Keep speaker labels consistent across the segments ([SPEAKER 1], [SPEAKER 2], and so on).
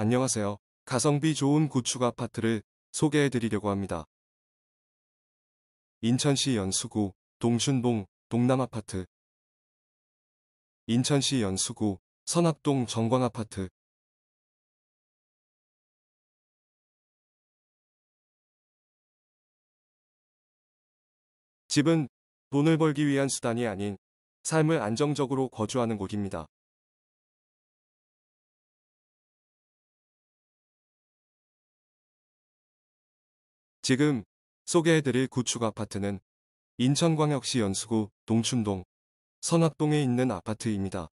[SPEAKER 1] 안녕하세요. 가성비 좋은 구축 아파트를 소개해드리려고 합니다. 인천시 연수구 동춘봉 동남아파트 인천시 연수구 선학동 정광아파트
[SPEAKER 2] 집은 돈을 벌기 위한 수단이 아닌 삶을 안정적으로 거주하는 곳입니다. 지금
[SPEAKER 1] 소개해드릴 구축 아파트는 인천광역시 연수구 동춘동 선악동에 있는 아파트입니다.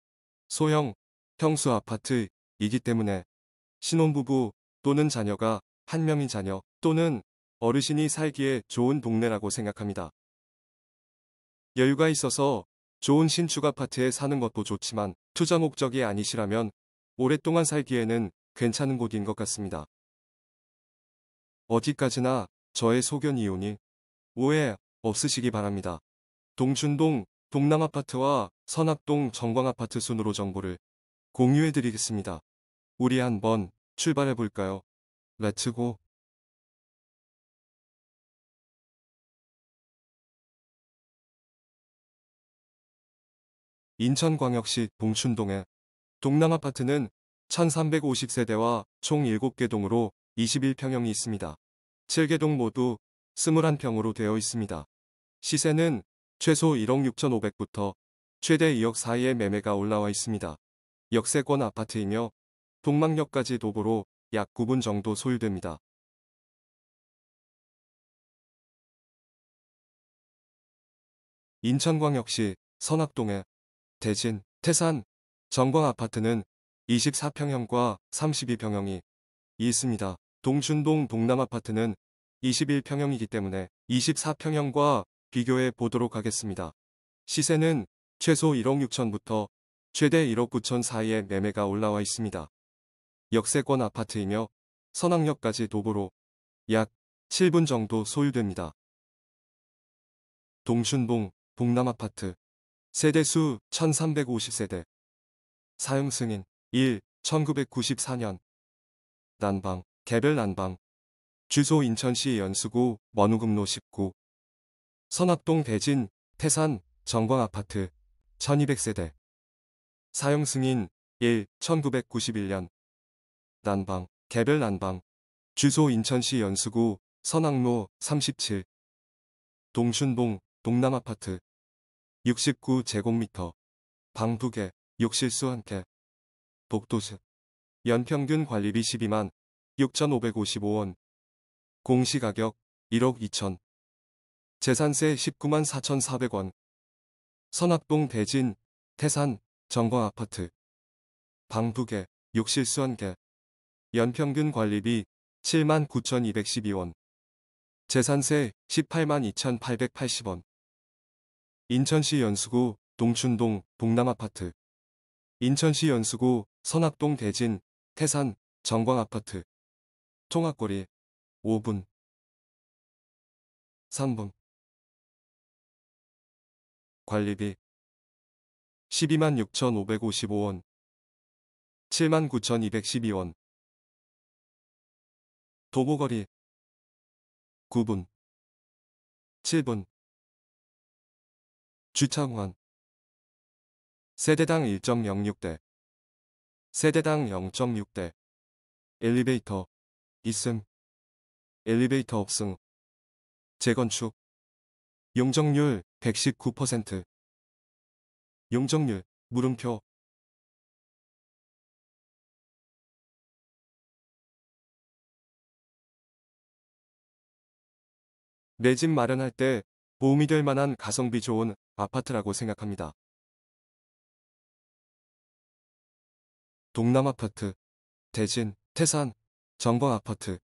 [SPEAKER 1] 소형, 평수 아파트이기 때문에 신혼부부 또는 자녀가 한 명인 자녀 또는 어르신이 살기에 좋은 동네라고 생각합니다. 여유가 있어서 좋은 신축 아파트에 사는 것도 좋지만 투자 목적이 아니시라면 오랫동안 살기에는 괜찮은 곳인 것 같습니다. 어디까지나 저의 소견이오니 오해 없으시기 바랍니다. 동춘동 동남아파트와 선악동 정광아파트 순으로 정보를 공유해드리겠습니다. 우리 한번 출발해볼까요? 렛츠고 인천광역시 동춘동에 동남아파트는 1350세대와 총 7개 동으로 21평형이 있습니다. 7개동 모두 21평으로 되어 있습니다. 시세는 최소 1억 6,500부터 최대 2억 사이의 매매가 올라와 있습니다. 역세권 아파트이며 동막역까지 도보로 약 9분 정도 소요됩니다. 인천광역시 선악동에 대진, 태산, 정광아파트는 24평형과 32평형이 있습니다. 동춘동 동남아파트는 21평형이기 때문에 24평형과 비교해 보도록 하겠습니다. 시세는 최소 1억 6천부터 최대 1억 9천 사이에 매매가 올라와 있습니다. 역세권 아파트이며 선악역까지 도보로 약 7분 정도 소요됩니다. 동춘동 동남아파트 세대수 1350세대 사용 승인 1. 1994년 난방 개별 난방 주소 인천시 연수구 원우금로19선학동 대진 태산 정광아파트 1200세대 사용 승인 1. 1991년 난방 개별 난방 주소 인천시 연수구 선학로37동춘봉 동남아파트 69제곱미터 방 2개 욕실 수 1개 복도수 연평균 관리비 12만 6,555원 공시가격 1억 2천 재산세 19만 4,400원 선악동 대진 태산 정광아파트 방북에 욕실수 1개. 연평균 관리비 7만 9,212원 재산세 18만 2,880원 인천시 연수구 동춘동 동남아파트 인천시 연수구 선악동 대진 태산 정광아파트 총학거리 5분
[SPEAKER 2] 3분 관리비 12만 6,555원 7만 9,212원 도보거리 9분 7분 주차공원 세대당 1.06대 세대당 0.6대 엘리베이터 이승 엘리베이터 없음 재건축 용적률 119% 용적률 물음표 내
[SPEAKER 1] 집 마련할 때보험이될 만한 가성비 좋은 아파트라고 생각합니다. 동남아파트, 대진,
[SPEAKER 2] 태산, 정버 아파트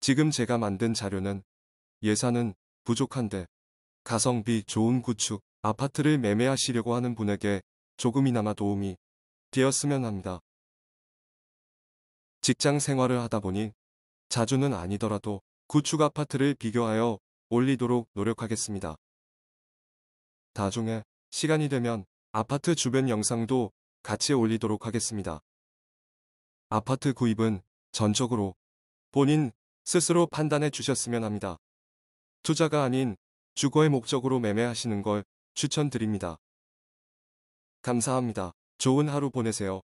[SPEAKER 1] 지금 제가 만든 자료는 예산은 부족한데 가성비 좋은 구축 아파트를 매매하시려고 하는 분에게 조금이나마 도움이 되었으면 합니다. 직장 생활을 하다 보니 자주는 아니더라도 구축 아파트를 비교하여 올리도록 노력하겠습니다. 나중에 시간이 되면 아파트 주변 영상도 같이 올리도록 하겠습니다. 아파트 구입은 전적으로 본인 스스로 판단해 주셨으면 합니다. 투자가 아닌 주거의 목적으로 매매하시는 걸 추천드립니다.
[SPEAKER 2] 감사합니다. 좋은 하루 보내세요.